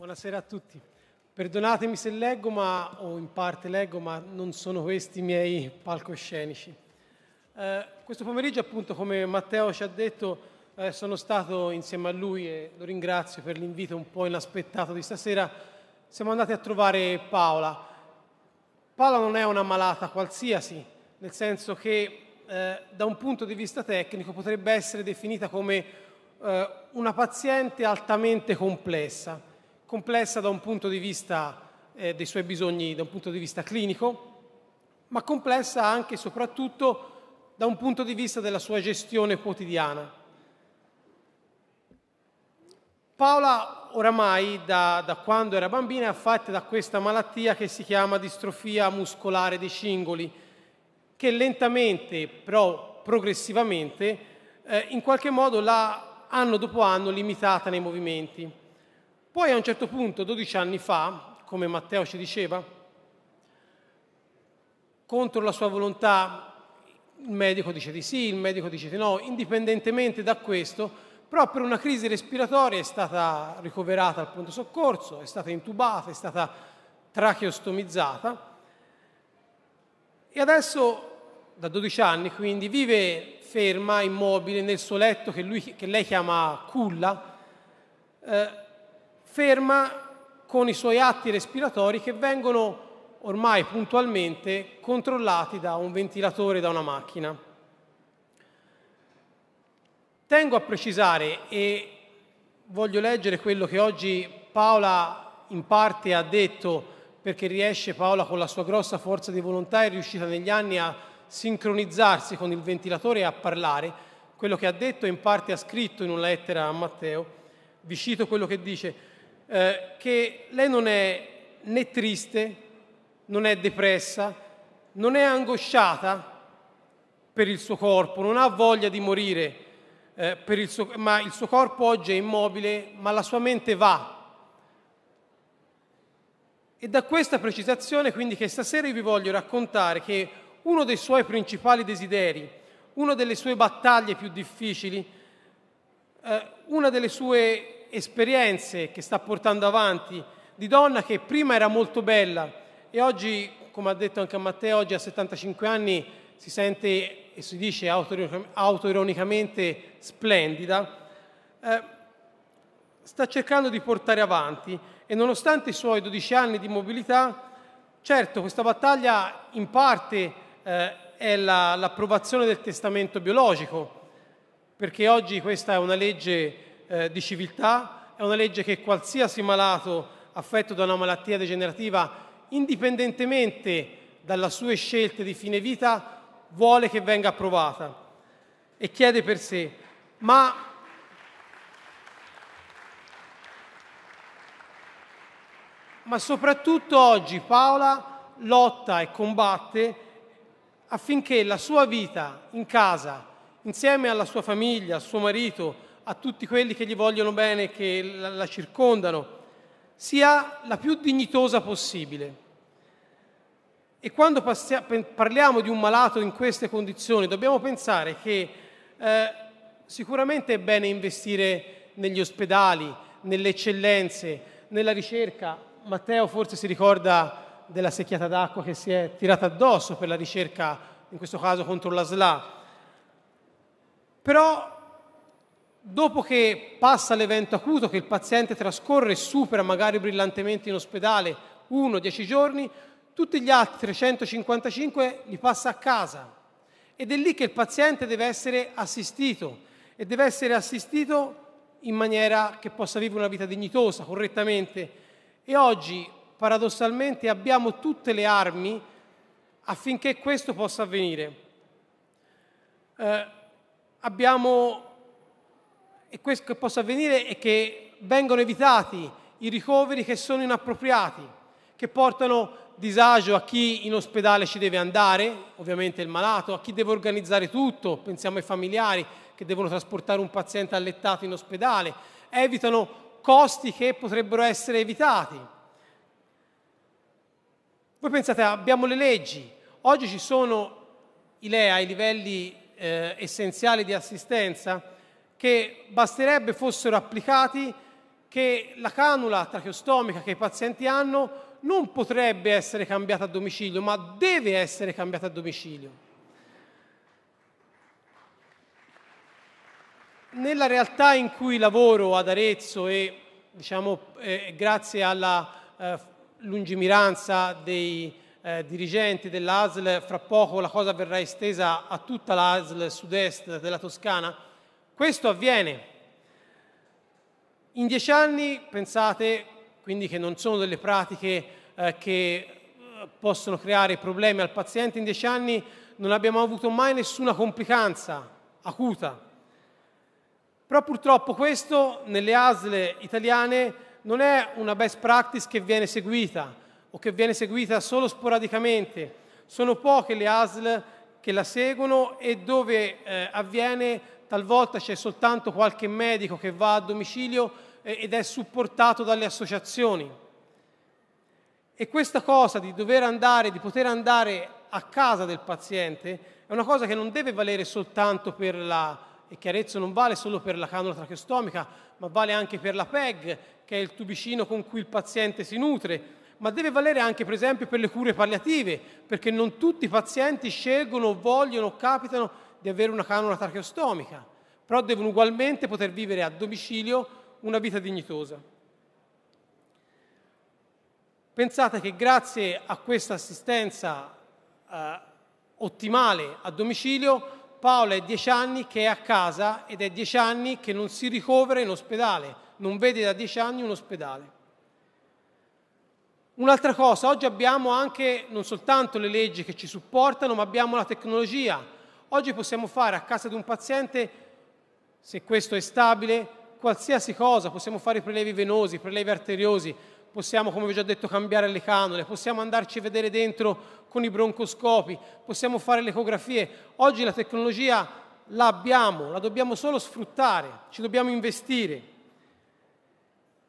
Buonasera a tutti. Perdonatemi se leggo, ma, o in parte leggo, ma non sono questi i miei palcoscenici. Eh, questo pomeriggio, appunto, come Matteo ci ha detto, eh, sono stato insieme a lui e lo ringrazio per l'invito un po' inaspettato di stasera. Siamo andati a trovare Paola. Paola non è una malata qualsiasi, nel senso che eh, da un punto di vista tecnico potrebbe essere definita come eh, una paziente altamente complessa complessa da un punto di vista eh, dei suoi bisogni, da un punto di vista clinico, ma complessa anche e soprattutto da un punto di vista della sua gestione quotidiana. Paola oramai da, da quando era bambina è affetta da questa malattia che si chiama distrofia muscolare dei cingoli, che lentamente, però progressivamente, eh, in qualche modo la, anno dopo anno limitata nei movimenti. Poi a un certo punto, 12 anni fa, come Matteo ci diceva, contro la sua volontà il medico dice di sì, il medico dice di no, indipendentemente da questo, però per una crisi respiratoria è stata ricoverata al pronto soccorso, è stata intubata, è stata tracheostomizzata e adesso da 12 anni quindi vive ferma, immobile, nel suo letto che, lui, che lei chiama culla, eh, ferma con i suoi atti respiratori che vengono ormai puntualmente controllati da un ventilatore da una macchina. Tengo a precisare e voglio leggere quello che oggi Paola in parte ha detto perché riesce Paola con la sua grossa forza di volontà è riuscita negli anni a sincronizzarsi con il ventilatore e a parlare, quello che ha detto e in parte ha scritto in una lettera a Matteo. Vi cito quello che dice, eh, che lei non è né triste, non è depressa, non è angosciata per il suo corpo, non ha voglia di morire, eh, il suo, ma il suo corpo oggi è immobile, ma la sua mente va. E da questa precisazione quindi che stasera io vi voglio raccontare che uno dei suoi principali desideri, una delle sue battaglie più difficili, eh, una delle sue esperienze che sta portando avanti di donna che prima era molto bella e oggi, come ha detto anche Matteo, oggi a 75 anni si sente e si dice autoironicamente splendida, eh, sta cercando di portare avanti e nonostante i suoi 12 anni di mobilità, certo questa battaglia in parte eh, è la, l'approvazione del testamento biologico, perché oggi questa è una legge eh, di civiltà, è una legge che qualsiasi malato affetto da una malattia degenerativa, indipendentemente dalle sue scelte di fine vita, vuole che venga approvata e chiede per sé. Ma ma soprattutto oggi Paola lotta e combatte affinché la sua vita in casa, insieme alla sua famiglia, al suo marito, a tutti quelli che gli vogliono bene, che la circondano, sia la più dignitosa possibile. E quando parliamo di un malato in queste condizioni, dobbiamo pensare che eh, sicuramente è bene investire negli ospedali, nelle eccellenze, nella ricerca. Matteo forse si ricorda della secchiata d'acqua che si è tirata addosso per la ricerca, in questo caso contro la SLA. Però Dopo che passa l'evento acuto, che il paziente trascorre e supera magari brillantemente in ospedale 1-10 giorni, tutti gli altri 355 li passa a casa ed è lì che il paziente deve essere assistito e deve essere assistito in maniera che possa vivere una vita dignitosa, correttamente. E oggi, paradossalmente, abbiamo tutte le armi affinché questo possa avvenire. Eh, abbiamo e questo che possa avvenire è che vengono evitati i ricoveri che sono inappropriati, che portano disagio a chi in ospedale ci deve andare, ovviamente il malato, a chi deve organizzare tutto, pensiamo ai familiari che devono trasportare un paziente allettato in ospedale, evitano costi che potrebbero essere evitati. Voi pensate, abbiamo le leggi, oggi ci sono i LEA, i livelli eh, essenziali di assistenza, che basterebbe fossero applicati, che la canula tracheostomica che i pazienti hanno non potrebbe essere cambiata a domicilio, ma deve essere cambiata a domicilio. Nella realtà in cui lavoro ad Arezzo e diciamo, eh, grazie alla eh, lungimiranza dei eh, dirigenti dell'ASL, fra poco la cosa verrà estesa a tutta l'ASL sud-est della Toscana, questo avviene. In dieci anni pensate quindi che non sono delle pratiche eh, che eh, possono creare problemi al paziente, in dieci anni non abbiamo avuto mai nessuna complicanza acuta. Però purtroppo questo nelle ASL italiane non è una best practice che viene seguita o che viene seguita solo sporadicamente. Sono poche le ASL che la seguono e dove eh, avviene talvolta c'è soltanto qualche medico che va a domicilio eh, ed è supportato dalle associazioni. E questa cosa di dover andare, di poter andare a casa del paziente, è una cosa che non deve valere soltanto per la e chiarezza non vale solo per la canula tracheostomica, ma vale anche per la PEG, che è il tubicino con cui il paziente si nutre, ma deve valere anche per esempio per le cure palliative, perché non tutti i pazienti scelgono, vogliono, capitano di avere una canona tracheostomica, però devono ugualmente poter vivere a domicilio una vita dignitosa. Pensate che grazie a questa assistenza eh, ottimale a domicilio, Paola è dieci anni che è a casa ed è dieci anni che non si ricovera in ospedale, non vede da dieci anni un ospedale. Un'altra cosa, oggi abbiamo anche non soltanto le leggi che ci supportano, ma abbiamo la tecnologia Oggi possiamo fare a casa di un paziente, se questo è stabile, qualsiasi cosa, possiamo fare i prelevi venosi, i prelevi arteriosi, possiamo, come vi ho già detto, cambiare le canole, possiamo andarci a vedere dentro con i broncoscopi, possiamo fare le ecografie. Oggi la tecnologia la abbiamo, la dobbiamo solo sfruttare, ci dobbiamo investire.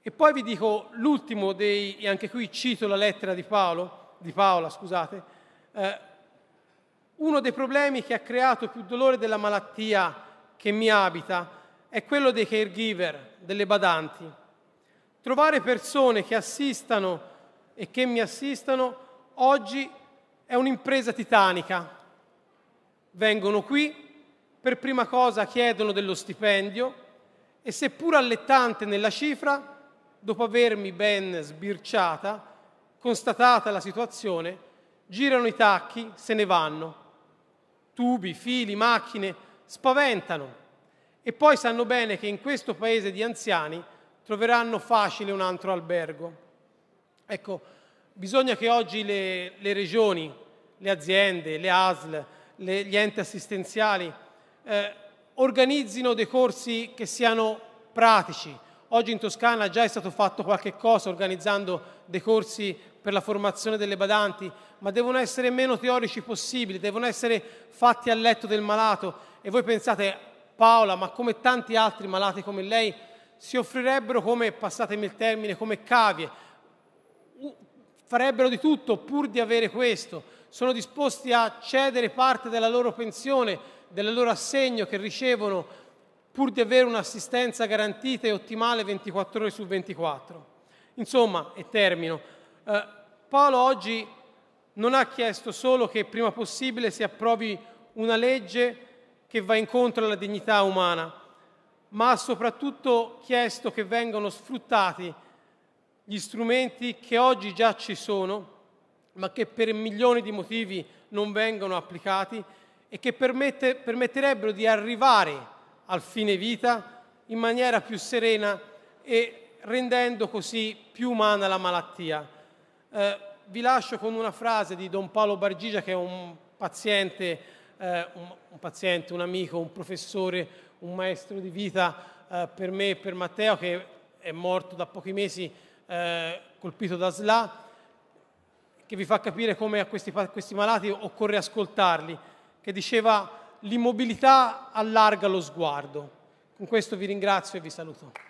E poi vi dico l'ultimo dei, e anche qui cito la lettera di, Paolo, di Paola, scusate, eh, uno dei problemi che ha creato più dolore della malattia che mi abita è quello dei caregiver, delle badanti. Trovare persone che assistano e che mi assistano oggi è un'impresa titanica. Vengono qui, per prima cosa chiedono dello stipendio e seppur allettante nella cifra, dopo avermi ben sbirciata, constatata la situazione, girano i tacchi, se ne vanno tubi, fili, macchine, spaventano e poi sanno bene che in questo paese di anziani troveranno facile un altro albergo. Ecco, bisogna che oggi le, le regioni, le aziende, le ASL, le, gli enti assistenziali eh, organizzino dei corsi che siano pratici, Oggi in Toscana già è stato fatto qualche cosa organizzando dei corsi per la formazione delle badanti, ma devono essere meno teorici possibili, devono essere fatti al letto del malato. E voi pensate, Paola, ma come tanti altri malati come lei, si offrirebbero come, passatemi il termine, come cavie, farebbero di tutto pur di avere questo, sono disposti a cedere parte della loro pensione, del loro assegno che ricevono pur di avere un'assistenza garantita e ottimale 24 ore su 24. Insomma, e termino, eh, Paolo oggi non ha chiesto solo che prima possibile si approvi una legge che va incontro alla dignità umana, ma ha soprattutto chiesto che vengano sfruttati gli strumenti che oggi già ci sono, ma che per milioni di motivi non vengono applicati e che permette, permetterebbero di arrivare al fine vita in maniera più serena e rendendo così più umana la malattia. Eh, vi lascio con una frase di Don Paolo Bargigia che è un paziente, eh, un, un, paziente un, amico, un professore, un maestro di vita eh, per me e per Matteo che è morto da pochi mesi eh, colpito da SLA che vi fa capire come a questi, questi malati occorre ascoltarli, che diceva l'immobilità allarga lo sguardo. Con questo vi ringrazio e vi saluto.